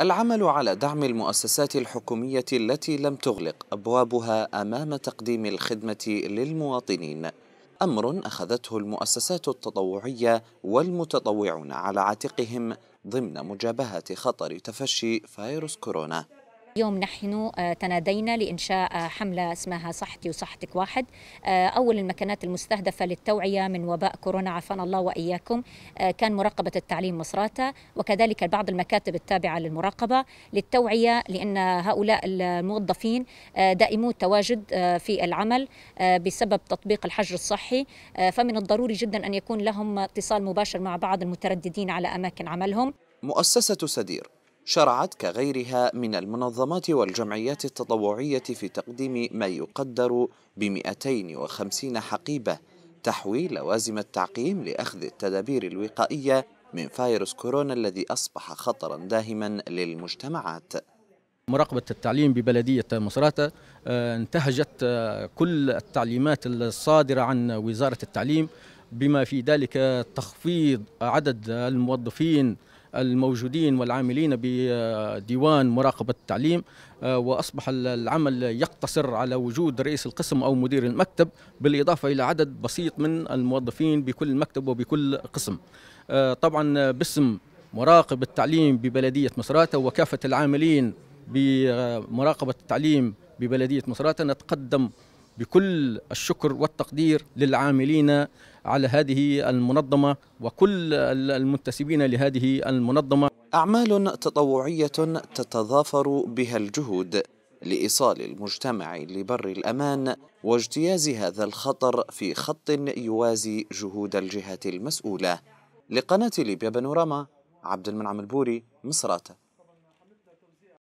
العمل على دعم المؤسسات الحكومية التي لم تغلق أبوابها أمام تقديم الخدمة للمواطنين أمر أخذته المؤسسات التطوعية والمتطوعون على عاتقهم ضمن مجابهة خطر تفشي فيروس كورونا اليوم نحن آه، تنادينا لإنشاء آه، حملة اسمها صحتي وصحتك واحد آه، أول المكانات المستهدفة للتوعية من وباء كورونا عفانا الله وإياكم كان مراقبة التعليم مصراتة وكذلك بعض المكاتب التابعة للمراقبة للتوعية لأن هؤلاء الموظفين دائمو التواجد في العمل بسبب تطبيق الحجر الصحي فمن الضروري جدا أن يكون لهم اتصال مباشر مع بعض المترددين على أماكن عملهم مؤسسة سدير شرعت كغيرها من المنظمات والجمعيات التطوعية في تقديم ما يقدر ب 250 حقيبة تحوي لوازم التعقيم لأخذ التدابير الوقائية من فيروس كورونا الذي أصبح خطرا داهما للمجتمعات مراقبة التعليم ببلدية مصراتة آه، انتهجت آه، كل التعليمات الصادرة عن وزارة التعليم بما في ذلك تخفيض عدد الموظفين الموجودين والعاملين بديوان مراقبة التعليم آه، وأصبح العمل يقتصر على وجود رئيس القسم أو مدير المكتب بالإضافة إلى عدد بسيط من الموظفين بكل مكتب وبكل قسم آه، طبعا باسم مراقب التعليم ببلدية مصراتة وكافة العاملين بمراقبة التعليم ببلدية مصراتة نتقدم بكل الشكر والتقدير للعاملين على هذه المنظمة وكل المنتسبين لهذه المنظمة أعمال تطوعية تتضافر بها الجهود لإيصال المجتمع لبر الأمان واجتياز هذا الخطر في خط يوازي جهود الجهات المسؤولة لقناة ليبيا بانوراما عبد المنعم البوري مصراتة